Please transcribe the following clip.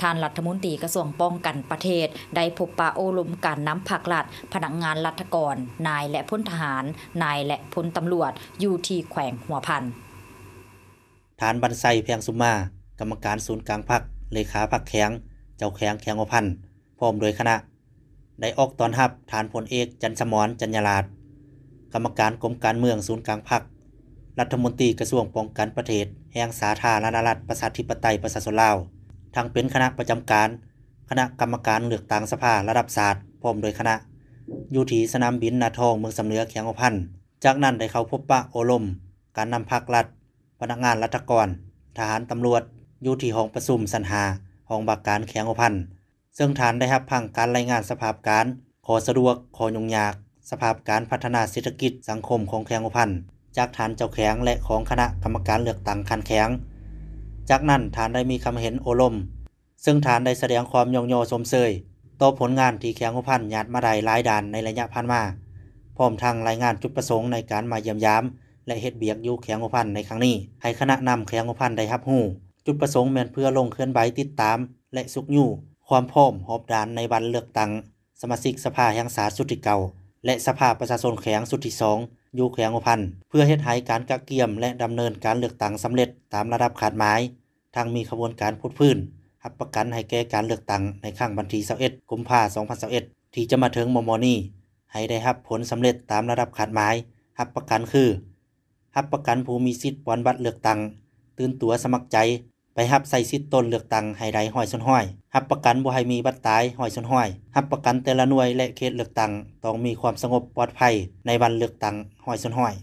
ท่านรัฐมนตรีกระทรวงป้องกันประเทศ ได้พบปะโอลมการน้ำผักหลัดพนักงานรัฐกร นายและพลทหาร นายและพลตำรวจอยู่ที่แขวงหัวพัน ฐานบันไซเพียงสุมา กรรมการศูนย์กลางพักเลขาพักแข็ง เจ้าแข็งแข็งหัวพันพร้อมโดยคณะ ได้ออกตอนทับฐานพลเอกจันสมรจันยาลาดกรรมการกรมการเมืองศูนย์กลางพักรัฐมนตรีกระทรวงป้องกันประเทศ แห่งสาธารณรัฐประชาธิปไตยประชาชนลาวทั้งเป็นคณะประจำการ คณะกรรมการเลือกตั้งสภาระดับศาสตร์ พร้อมโดยคณะ อยู่ที่สนามบินนาทองเมืองสำเนือเขียงอพันจากนั้นได้เขาพบปะโอลม การนำพักรัฐพนักงานรัฐกร ทหารตำรวจ อยู่ที่ห้องประชุมสัญหาห้องบักการแขียงอพันซึ่งฐานได้รับพังการรายงานสภาพการ ขอสะดวกขอยงยาก สภาพการพัฒนาเศรษฐกิจสังคมของแขวงอพันจากฐานเจ้าแขวงและของคณะกรรมการเลือกตั้งคันแขวงจากนั้นฐานได้มีคำเห็นโอลม ซึ่งฐานได้แสดงความยงโยสมเสยต่อผลงานที่แขงอุพันย์าตมาได้หลายด่านในระยะพันมา พร้อมทางรายงานจุดประสงค์ ในการมาเยี่ยมยามและเฮ็ดเบียกยู่แขงอุพันในครั้งนี้ ให้คณะนำแขงอุพันได้รับหูจุดประสงค์แมนเพื่อลงเคลื่อนไหวติดตาม และสุกยู่ ความพร้อมหอบด่านในวันเลือกตั้งสมาชิกสภาแห่งสาสุทธิเก่าและสภาประชาชนแขงสุทธิสองยูแขงอุพันเพื่อเฮ็ดให้การกักเกี่ยมและดำเนินการเลือกตั้งสำเร็จตามระดับขาดหมายทั้งมีขบวนการพูดพื้นหับประกันให้แก่การเลือกตั้งในข้างบันทีเเสาอ็ดกุมภาพันสา2 0็1ที่จะมาถึงมอมนี่ให้ได้รับผลสำเร็จตามระดับขาดหมายหับประกันคือหับประกันผู้มีสิทธิ์ปอนบัตรเลือกตั้งตื่นตัวสมัครใจไปหับใส่สิทธิ์ตนเลือกตั้งให้ได้ห้อยส้นห้อยหับประกันบ่ให้มีบัตรตายห้อยส้นห้อยหับประกันแต่ละหน่วยและเขตเลือกตั้งต้องมีความสงบปลอดภัยในวันเลือกตั้งห้อยส้นห้อย